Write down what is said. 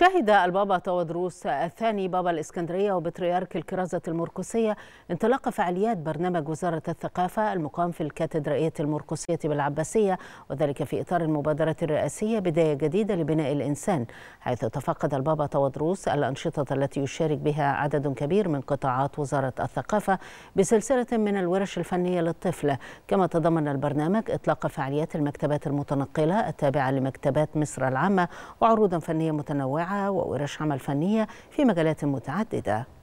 شهد البابا تودروس الثاني بابا الإسكندرية وبطريرك الكرازة المرقسية انطلاق فعاليات برنامج وزارة الثقافة المقام في الكاتدرائية المرقسية بالعباسية وذلك في إطار المبادرة الرئاسية بداية جديدة لبناء الإنسان حيث تفقد البابا تودروس الأنشطة التي يشارك بها عدد كبير من قطاعات وزارة الثقافة بسلسلة من الورش الفنية للطفل كما تضمن البرنامج إطلاق فعاليات المكتبات المتنقلة التابعة لمكتبات مصر العامة وعروضا فنية متنوعة ورش وورش عمل فنية في مجالات متعددة